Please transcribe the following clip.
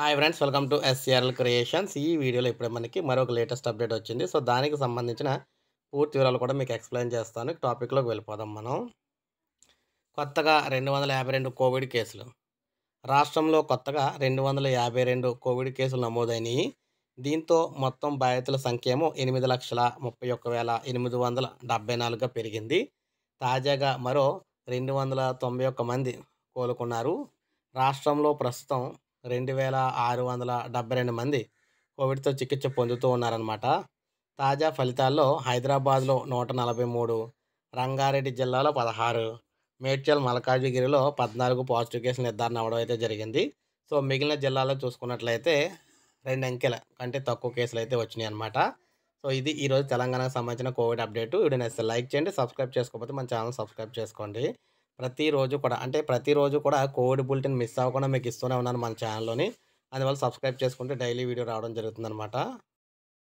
hi friends welcome to SCRL creations ఈ వీడియోలో ఇప్పుడే మనకి మరొక లేటెస్ట్ అప్డేట్ వచ్చింది సో దానికి సంబంధించిన పూర్తి వివరాలు కూడా మీకు ఎక్స్ప్లెయిన్ చేస్తాను టాపిక్లోకి వెళ్ళిపోదాం మనం కొత్తగా రెండు వందల యాభై రెండు కోవిడ్ కేసులు రాష్ట్రంలో కొత్తగా రెండు వందల యాభై రెండు కోవిడ్ కేసులు నమోదైనవి దీంతో మొత్తం బాధితుల సంఖ్య ఏమో ఎనిమిది లక్షల ముప్పై ఒక్క వేల ఎనిమిది వందల డెబ్బై నాలుగుగా పెరిగింది తాజాగా మరో రెండు వందల తొంభై ఒక్క మంది కోలుకున్నారు రాష్ట్రంలో ప్రస్తుతం రెండు వేల ఆరు వందల డెబ్బై రెండు మంది కోవిడ్తో చికిత్స పొందుతూ ఉన్నారనమాట తాజా ఫలితాల్లో హైదరాబాద్లో నూట నలభై మూడు రంగారెడ్డి జిల్లాలో పదహారు మేడ్చల్ మల్కాజిగిరిలో పద్నాలుగు పాజిటివ్ కేసులు నిర్ధారణ అవ్వడం అయితే జరిగింది సో మిగిలిన జిల్లాలో చూసుకున్నట్లయితే రెండు అంకెల కంటే తక్కువ కేసులు అయితే వచ్చినాయి అనమాట సో ఇది ఈరోజు తెలంగాణకు సంబంధించిన కోవిడ్ అప్డేట్ వీడియో నచ్చితే లైక్ చేయండి సబ్స్క్రైబ్ చేసుకోకపోతే మన ఛానల్ సబ్స్క్రైబ్ చేసుకోండి ప్రతిరోజు కూడా అంటే ప్రతిరోజు కూడా కోవిడ్ బులెటిన్ మిస్ అవ్వకుండా మీకు ఇస్తూనే ఉన్నాను మన ఛానల్లోని అందువల్ల సబ్స్క్రైబ్ చేసుకుంటే డైలీ వీడియో రావడం జరుగుతుందన్నమాట